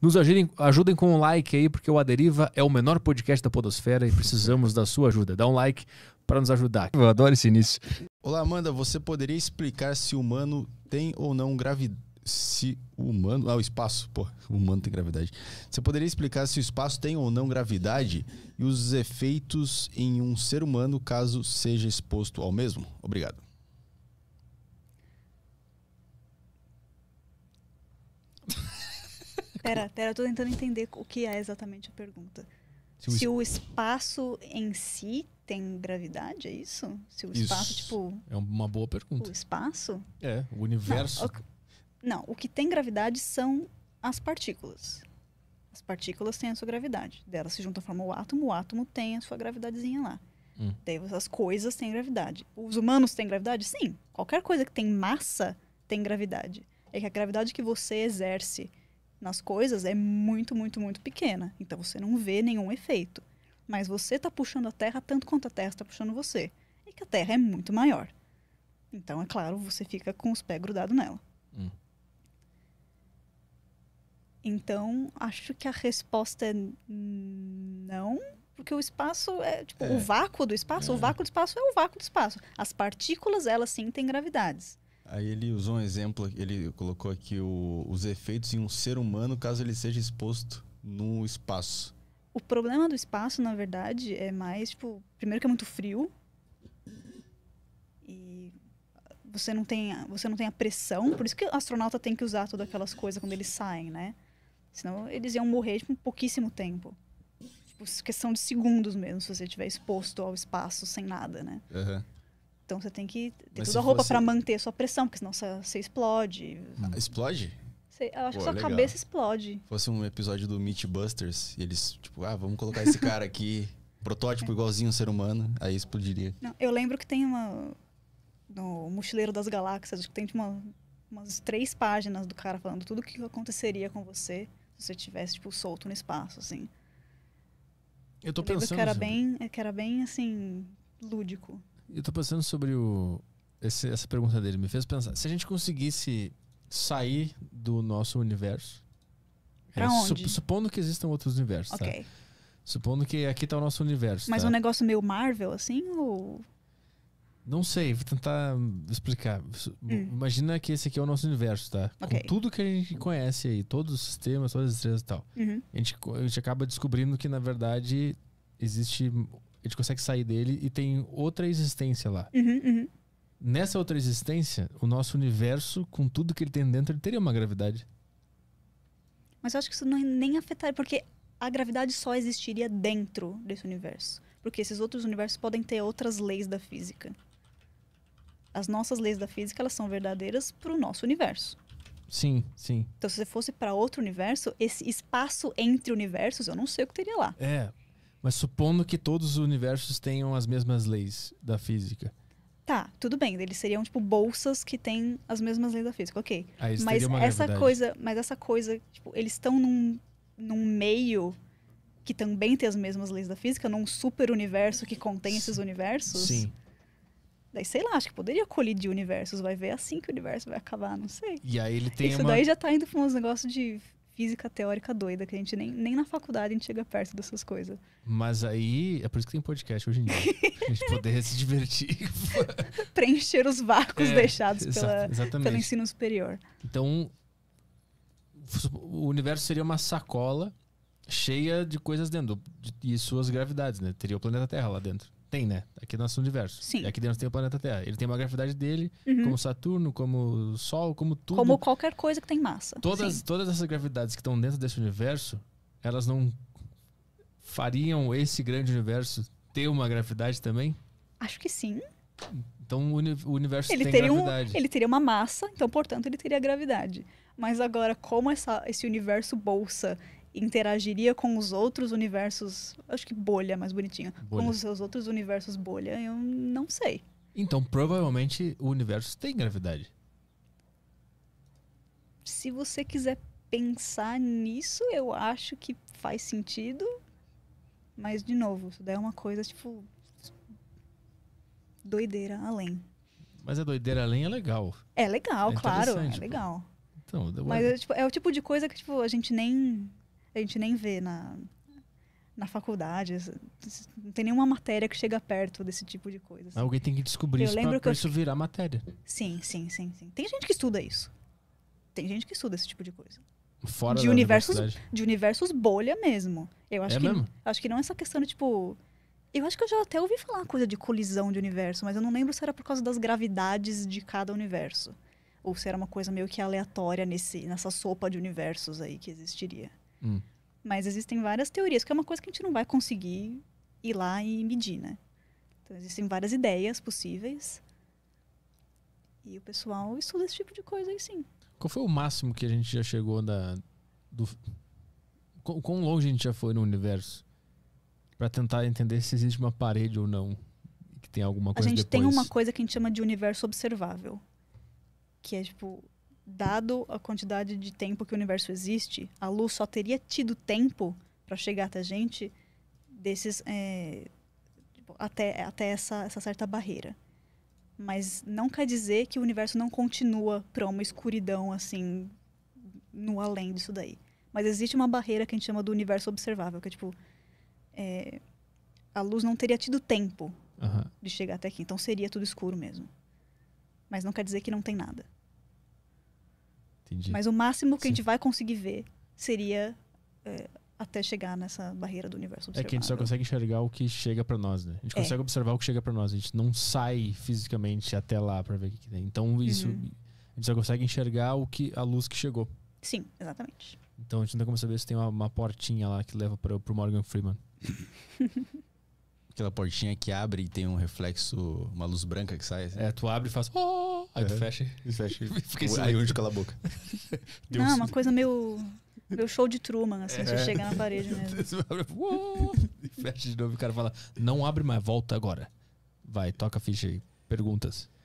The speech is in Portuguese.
Nos ajudem, ajudem com um like aí, porque o Aderiva é o menor podcast da Podosfera e precisamos da sua ajuda. Dá um like para nos ajudar. Eu adoro esse início. Olá, Amanda. Você poderia explicar se o humano tem ou não gravidade? Se o humano. Ah, o espaço. Pô, o humano tem gravidade. Você poderia explicar se o espaço tem ou não gravidade e os efeitos em um ser humano caso seja exposto ao mesmo? Obrigado. Pera, pera, eu tô tentando entender o que é exatamente a pergunta. Se o, Se o espaço em si tem gravidade, é isso? Se o espaço, isso. tipo. É uma boa pergunta. O espaço? É, o universo. Não o, não, o que tem gravidade são as partículas. As partículas têm a sua gravidade. Delas se juntam, formam o átomo, o átomo tem a sua gravidadezinha lá. Hum. as coisas têm gravidade. Os humanos têm gravidade? Sim. Qualquer coisa que tem massa tem gravidade. É que a gravidade que você exerce nas coisas é muito, muito, muito pequena. Então você não vê nenhum efeito. Mas você está puxando a Terra tanto quanto a Terra está puxando você. E que a Terra é muito maior. Então, é claro, você fica com os pés grudados nela. Hum. Então, acho que a resposta é não, porque o espaço é tipo é. o vácuo do espaço, é. o vácuo do espaço é o vácuo do espaço. As partículas, elas sim têm gravidades. Aí ele usou um exemplo, ele colocou aqui o, os efeitos em um ser humano caso ele seja exposto no espaço. O problema do espaço, na verdade, é mais, tipo, primeiro que é muito frio. E você não tem, você não tem a pressão, por isso que o astronauta tem que usar todas aquelas coisas quando eles saem, né? Senão eles iam morrer tipo, em pouquíssimo tempo. Tipo, questão de segundos mesmo, se você estiver exposto ao espaço sem nada, né? Uhum. Então você tem que ter Mas toda a roupa você... para manter a sua pressão, porque senão você explode. Ah, explode? Você, eu acho Pô, que sua legal. cabeça explode. Fosse um episódio do Meatbusters, e eles, tipo, ah, vamos colocar esse cara aqui, protótipo é. igualzinho ao ser humano, aí explodiria. Não, eu lembro que tem uma. No Mochileiro das Galáxias, acho que tem tipo, uma, umas três páginas do cara falando tudo o que aconteceria com você se você tivesse, tipo, solto no espaço, assim. Eu tô eu pensando. Que era, bem, que era bem, assim, lúdico. Eu tô pensando sobre o. Esse, essa pergunta dele me fez pensar. Se a gente conseguisse sair do nosso universo. É, pra é, onde? Su, supondo que existam outros universos. Tá? Ok. Tá? Supondo que aqui tá o nosso universo. Mas tá? um negócio meio Marvel, assim, ou. Não sei, vou tentar explicar. Hum. Imagina que esse aqui é o nosso universo, tá? Okay. Com tudo que a gente conhece aí, todos os sistemas, todas as estrelas e tal. Uhum. A, gente, a gente acaba descobrindo que, na verdade, existe a gente consegue sair dele e tem outra existência lá. Uhum, uhum. Nessa outra existência, o nosso universo, com tudo que ele tem dentro, ele teria uma gravidade. Mas eu acho que isso não nem afetaria, porque a gravidade só existiria dentro desse universo. Porque esses outros universos podem ter outras leis da física. As nossas leis da física, elas são verdadeiras para o nosso universo. Sim, sim. Então, se você fosse para outro universo, esse espaço entre universos, eu não sei o que teria lá. É, mas supondo que todos os universos tenham as mesmas leis da física. Tá, tudo bem. Eles seriam tipo bolsas que têm as mesmas leis da física, ok. Aí mas essa gravidade. coisa, mas essa coisa, tipo, eles estão num, num meio que também tem as mesmas leis da física, num super universo que contém esses universos. Sim. Daí, sei lá, acho que poderia colidir universos. Vai ver assim que o universo vai acabar, não sei. E aí ele tem Isso uma... daí já tá indo pra uns negócios de física teórica doida, que a gente nem, nem na faculdade a gente chega perto dessas coisas. Mas aí, é por isso que tem podcast hoje em dia. pra gente poder se divertir. Preencher os vácuos é, deixados pela, pelo ensino superior. Então, o universo seria uma sacola cheia de coisas dentro, de, e suas gravidades, né? Teria o planeta Terra lá dentro. Tem, né? Aqui no nosso universo. Sim. E aqui dentro tem o planeta Terra. Ele tem uma gravidade dele, uhum. como Saturno, como Sol, como tudo. Como qualquer coisa que tem massa. Todas, todas essas gravidades que estão dentro desse universo, elas não fariam esse grande universo ter uma gravidade também? Acho que sim. Então o universo ele tem teria gravidade. Um, ele teria uma massa, então, portanto, ele teria gravidade. Mas agora, como essa, esse universo bolsa interagiria com os outros universos. Acho que bolha mais bonitinho. Bolha. Com os seus outros universos bolha, eu não sei. Então, provavelmente o universo tem gravidade. Se você quiser pensar nisso, eu acho que faz sentido. Mas, de novo, isso daí é uma coisa, tipo. Doideira além. Mas a doideira além é legal. É legal, é claro. É legal. Então, Mas é, tipo, é o tipo de coisa que tipo, a gente nem a gente nem vê na, na faculdade. Não tem nenhuma matéria que chega perto desse tipo de coisa. Assim. Alguém tem que descobrir eu isso para pra eu... isso virar matéria. Sim, sim, sim, sim. Tem gente que estuda isso. Tem gente que estuda esse tipo de coisa. Fora de universos, De universos bolha mesmo. Eu acho é que, mesmo? Acho que não é essa questão de, tipo... Eu acho que eu já até ouvi falar uma coisa de colisão de universo, mas eu não lembro se era por causa das gravidades de cada universo. Ou se era uma coisa meio que aleatória nesse, nessa sopa de universos aí que existiria. Hum. Mas existem várias teorias, que é uma coisa que a gente não vai conseguir ir lá e medir, né? Então existem várias ideias possíveis. E o pessoal estuda esse tipo de coisa aí sim. Qual foi o máximo que a gente já chegou da. Do, quão, quão longe a gente já foi no universo? para tentar entender se existe uma parede ou não. Que tem alguma coisa A gente depois. tem uma coisa que a gente chama de universo observável. Que é tipo dado a quantidade de tempo que o universo existe, a luz só teria tido tempo para chegar até a gente desses é, tipo, até, até essa, essa certa barreira. Mas não quer dizer que o universo não continua para uma escuridão assim no além disso daí. Mas existe uma barreira que a gente chama do universo observável, que é tipo é, a luz não teria tido tempo uhum. de chegar até aqui, então seria tudo escuro mesmo. Mas não quer dizer que não tem nada. Entendi. Mas o máximo que Sim. a gente vai conseguir ver seria é, até chegar nessa barreira do universo observável. É que a gente só consegue enxergar o que chega para nós, né? A gente é. consegue observar o que chega para nós. A gente não sai fisicamente até lá para ver o que, tem. Então isso uhum. a gente só consegue enxergar o que a luz que chegou. Sim, exatamente. Então a gente não tem como saber se tem uma, uma portinha lá que leva para o Morgan Freeman. Aquela portinha que abre e tem um reflexo, uma luz branca que sai. Assim. É, tu abre e faz. Oh! Aí tu fecha. E fecha. Fiquei o, aí onde cala a boca. Deus. Não, uma coisa meio. Meu show de Truman, assim, é. chegar chega na parede mesmo. É- e fecha de novo e o cara fala: não abre mais, volta agora. Vai, toca a ficha aí. Perguntas.